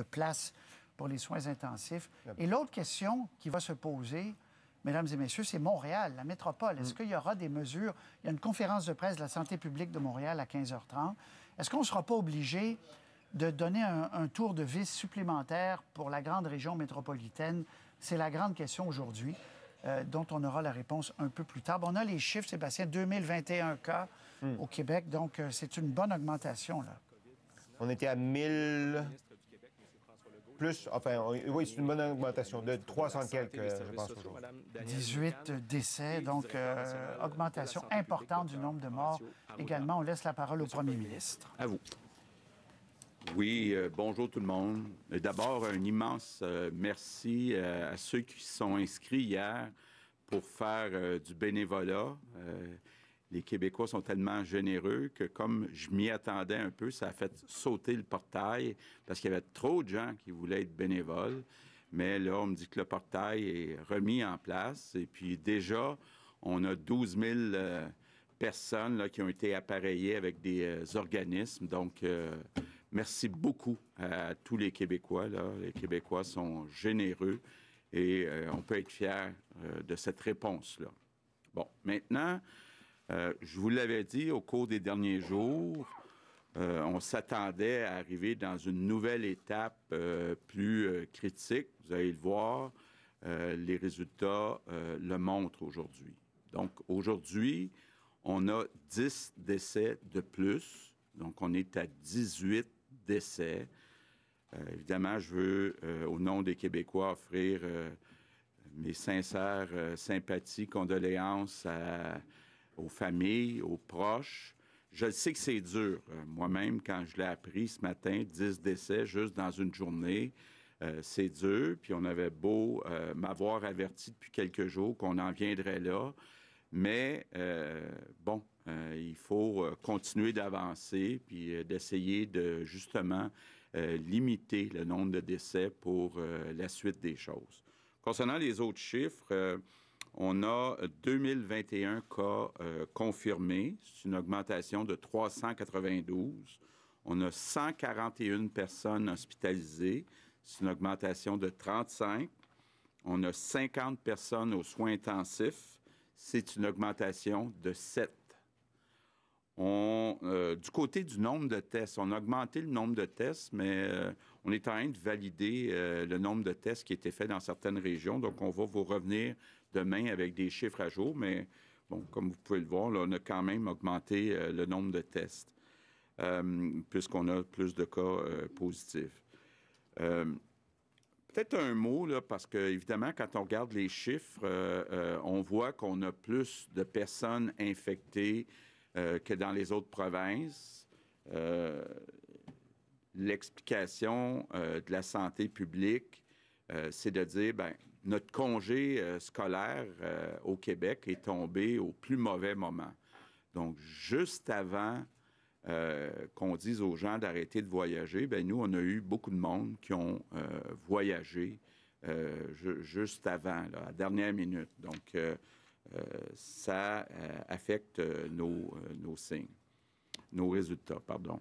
de place pour les soins intensifs. Et l'autre question qui va se poser, mesdames et messieurs, c'est Montréal, la métropole. Est-ce mm. qu'il y aura des mesures? Il y a une conférence de presse de la santé publique de Montréal à 15h30. Est-ce qu'on ne sera pas obligé de donner un, tour de vis supplémentaire pour la grande région métropolitaine? C'est la grande question aujourd'hui, euh, dont on aura la réponse un peu plus tard. on a les chiffres, Sébastien, 2021 cas mm. au Québec, donc euh, c'est une bonne augmentation. On était à 1000 plus. Enfin, oui, c'est une bonne augmentation de 300 quelques, euh, je pense, 18 décès, donc euh, euh, augmentation importante du nombre de morts. Également, on laisse la parole au premier ministre. À vous. Oui, bonjour tout le monde. D'abord, un immense merci à ceux qui sont inscrits hier pour faire du bénévolat les Québécois sont tellement généreux que comme je m'y attendais un peu, ça a fait sauter le portail parce qu'il y avait trop de gens qui voulaient être bénévoles. Mais là, on me dit que le portail est remis en place. Et puis déjà, on a 12 000 euh, personnes là, qui ont été appareillées avec des euh, organismes. Donc, euh, merci beaucoup à tous les Québécois. Les Québécois sont généreux et on peut être fiers de cette réponse-là. Bon, maintenant, euh, je vous l'avais dit au cours des derniers jours, euh, on s'attendait à arriver dans une nouvelle étape euh, plus critique. Vous allez le voir, les résultats le montrent aujourd'hui. Donc aujourd'hui, on a 10 décès de plus. Donc on est à 18 décès. évidemment, je veux, au nom des Québécois, offrir mes sincères sympathies, condoléances à aux familles, aux proches. Je sais que c'est dur. Euh, moi-même, quand je l'ai appris ce matin, 10 décès juste dans une journée, euh, c'est dur. Puis on avait beau euh, m'avoir averti depuis quelques jours qu'on en viendrait là. Mais bon, il faut continuer d'avancer puis d'essayer de justement limiter le nombre de décès pour la suite des choses. Concernant les autres chiffres, on a 2021 cas euh, confirmés. C'est une augmentation de 392. On a 141 personnes hospitalisées. C'est une augmentation de 35. On a 50 personnes aux soins intensifs. C'est une augmentation de 7. On, euh, du côté du nombre de tests, on a augmenté le nombre de tests, mais euh, on est en train de valider le nombre de tests qui étaient faits dans certaines régions. Donc, on va vous revenir demain avec des chiffres à jour, mais bon, comme vous pouvez le voir, là, on a quand même augmenté euh, le nombre de tests euh, puisqu'on a plus de cas euh, positifs. Peut-être un mot, là, parce que évidemment, quand on regarde les chiffres, on voit qu'on a plus de personnes infectées que dans les autres provinces. L'explication de la santé publique, c'est de dire, ben, notre congé euh, scolaire euh, au Québec est tombé au plus mauvais moment. Donc, juste avant euh, qu'on dise aux gens d'arrêter de voyager, ben, nous, on a eu beaucoup de monde qui ont voyagé juste avant, à la dernière minute. Donc, ça affecte nos, nos signes, nos résultats, pardon.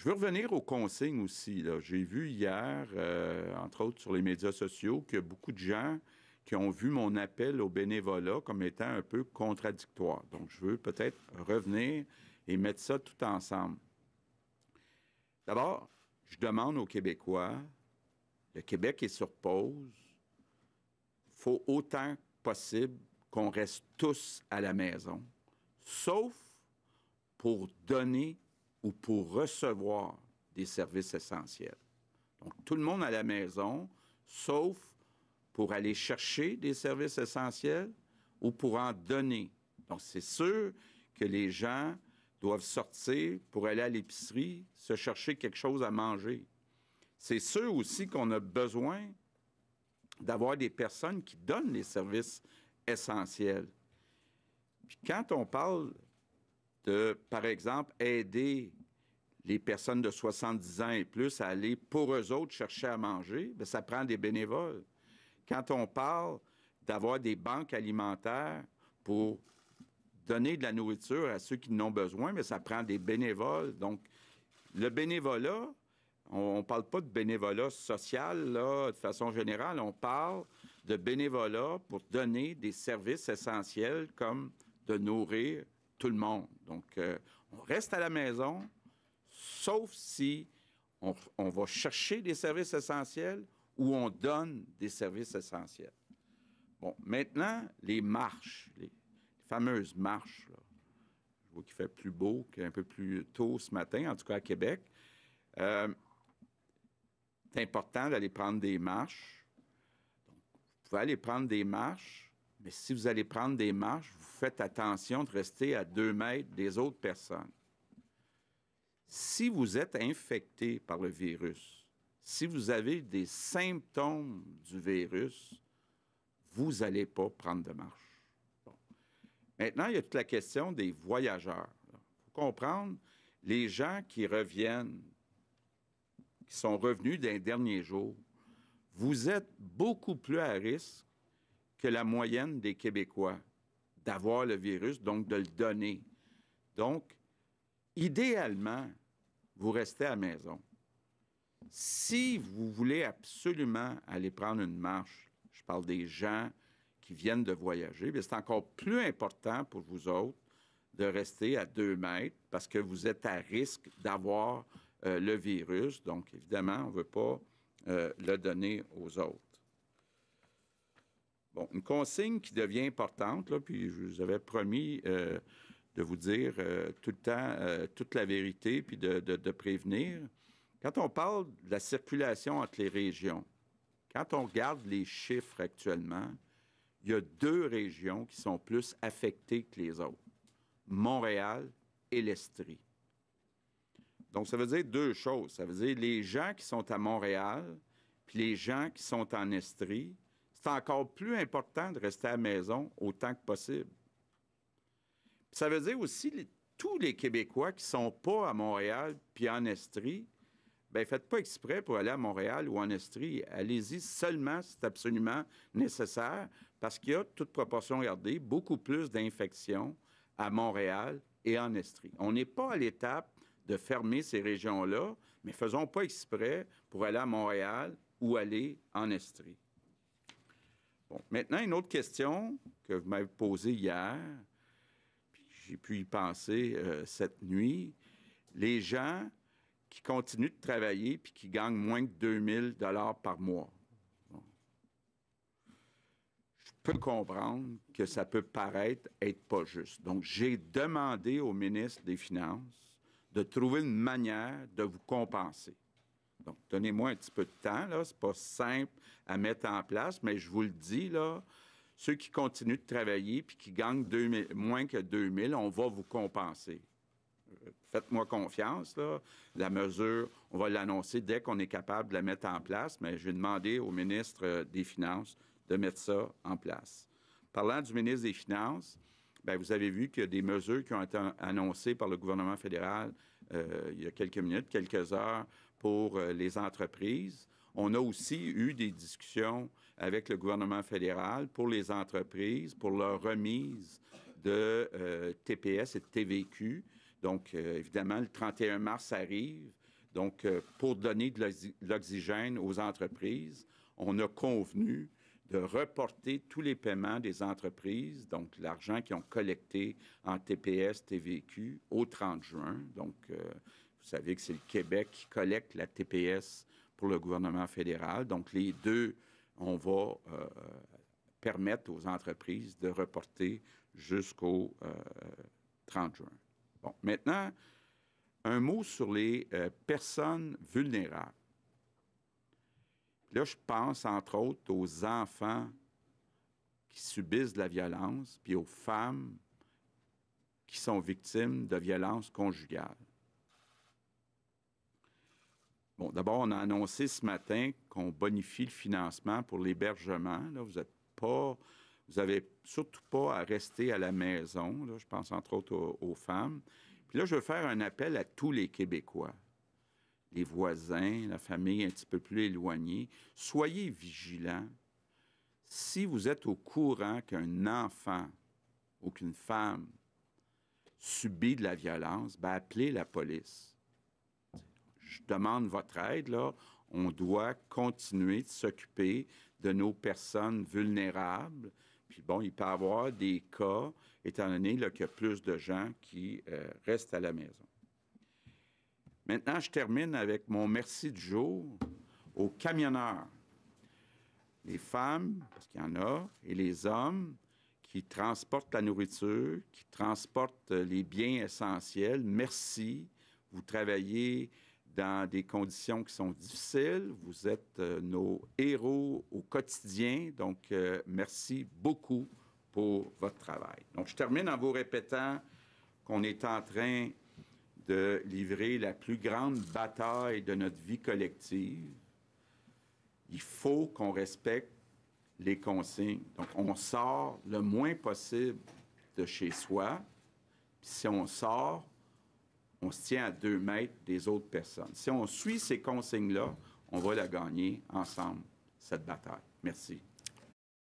Je veux revenir aux consignes aussi. J'ai vu hier, euh, entre autres sur les médias sociaux, que beaucoup de gens qui ont vu mon appel au bénévolat comme étant un peu contradictoire. Donc, je veux peut-être revenir et mettre ça tout ensemble. D'abord, je demande aux Québécois, le Québec est sur pause, faut autant possible qu'on reste tous à la maison, sauf pour donner ou pour recevoir des services essentiels. Donc, tout le monde à la maison, sauf pour aller chercher des services essentiels ou pour en donner. Donc, c'est sûr que les gens doivent sortir pour aller à l'épicerie, se chercher quelque chose à manger. C'est sûr aussi qu'on a besoin d'avoir des personnes qui donnent les services essentiels. Puis quand on parle de, par exemple, aider les personnes de 70 ans et plus à aller pour eux autres chercher à manger, bien, ça prend des bénévoles. Quand on parle d'avoir des banques alimentaires pour donner de la nourriture à ceux qui n'ont besoin, mais ben, ça prend des bénévoles. Donc, le bénévolat, on ne parle pas de bénévolat social là, de façon générale, on parle de bénévolat pour donner des services essentiels comme de nourrir tout le monde. Donc, euh, on reste à la maison, sauf si on, va chercher des services essentiels ou on donne des services essentiels. Bon, maintenant, les marches, les, fameuses marches. Je vois qu'il fait plus beau qu'un peu plus tôt ce matin, en tout cas à Québec. Euh, c'est important d'aller prendre des marches. vous pouvez aller prendre des marches, mais si vous allez prendre des marches, vous faites attention de rester à deux mètres des autres personnes si vous êtes infecté par le virus, si vous avez des symptômes du virus, vous n'allez pas prendre de marche. Maintenant, il y a toute la question des voyageurs. Il faut comprendre, les gens qui reviennent, qui sont revenus d'un dernier jour, vous êtes beaucoup plus à risque que la moyenne des Québécois d'avoir le virus, donc de le donner. Donc, idéalement, vous restez à la maison. Si vous voulez absolument aller prendre une marche, je parle des gens qui viennent de voyager, c'est encore plus important pour vous autres de rester à deux mètres parce que vous êtes à risque d'avoir euh, le virus. Donc, évidemment, on ne veut pas euh, le donner aux autres. Bon, une consigne qui devient importante, là, puis je vous avais promis euh, de vous dire euh, tout le temps euh, toute la vérité puis de, prévenir. Quand on parle de la circulation entre les régions, quand on regarde les chiffres actuellement, il y a deux régions qui sont plus affectées que les autres, Montréal et l'Estrie. Donc, ça veut dire deux choses. Ça veut dire les gens qui sont à Montréal, puis les gens qui sont en Estrie, c'est encore plus important de rester à la maison autant que possible ça veut dire aussi tous les Québécois qui sont pas à Montréal puis en Estrie, ben faites pas exprès pour aller à Montréal ou en Estrie. Allez-y seulement si c'est absolument nécessaire, parce qu'il y a, toute proportion gardée, beaucoup plus d'infections à Montréal et en Estrie. On n'est pas à l'étape de fermer ces régions-là, mais faisons pas exprès pour aller à Montréal ou aller en Estrie. Bon, maintenant, une autre question que vous m'avez posée hier j'ai pu y penser euh, cette nuit, les gens qui continuent de travailler puis qui gagnent moins de 2000 dollars par mois. Je peux comprendre que ça peut paraître être pas juste. Donc, j'ai demandé au ministre des Finances de trouver une manière de vous compenser. Donc, donnez-moi un petit peu de temps, là. C'est pas simple à mettre en place, mais je vous le dis, là, ceux qui continuent de travailler puis qui gagnent moins que 2 000, on va vous compenser. Euh, faites-moi confiance, là. La mesure, on va l'annoncer dès qu'on est capable de la mettre en place, mais je vais demander au ministre euh, des Finances de mettre ça en place. Parlant du ministre des Finances, ben, vous avez vu qu'il y a des mesures qui ont été annoncées par le gouvernement fédéral euh, il y a quelques minutes, quelques heures, pour les entreprises. On a aussi eu des discussions avec le gouvernement fédéral pour les entreprises, pour leur remise de euh, TPS et de TVQ. Donc, euh, évidemment, le 31 mars arrive. Donc, euh, pour donner de l'oxygène aux entreprises, on a convenu de reporter tous les paiements des entreprises, donc l'argent qu'ils ont collecté en TPS, TVQ, au 30 juin. Donc, vous savez que c'est le Québec qui collecte la TPS pour le gouvernement fédéral. Donc, les deux, on va euh, permettre aux entreprises de reporter jusqu'au 30 euh, juin. Bon, maintenant, un mot sur les euh, personnes vulnérables. Là, je pense entre autres aux enfants qui subissent de la violence, puis aux femmes qui sont victimes de violences conjugales. Bon, d'abord, on a annoncé ce matin qu'on bonifie le financement pour l'hébergement. vous êtes pas, vous avez surtout pas à rester à la maison. je pense entre autres aux, femmes. Puis là, je veux faire un appel à tous les Québécois, les voisins, la famille un petit peu plus éloignée. Soyez vigilants. Si vous êtes au courant qu'un enfant ou qu'une femme subit de la violence, ben, appelez la police je demande votre aide, là. On doit continuer de s'occuper de nos personnes vulnérables. Puis bon, il peut y avoir des cas, étant donné qu'il y a plus de gens qui euh, restent à la maison. Maintenant, je termine avec mon merci du jour aux camionneurs. Les femmes, parce qu'il y en a, et les hommes qui transportent la nourriture, qui transportent euh, les biens essentiels. Merci. Vous travaillez dans des conditions qui sont difficiles. Vous êtes euh, nos héros au quotidien. Donc, euh, merci beaucoup pour votre travail. Donc, je termine en vous répétant qu'on est en train de livrer la plus grande bataille de notre vie collective. Il faut qu'on respecte les consignes. Donc, on sort le moins possible de chez soi. Puis si on sort, on se tient à deux mètres des autres personnes. Si on suit ces consignes-là, on va la gagner ensemble, cette bataille. Merci.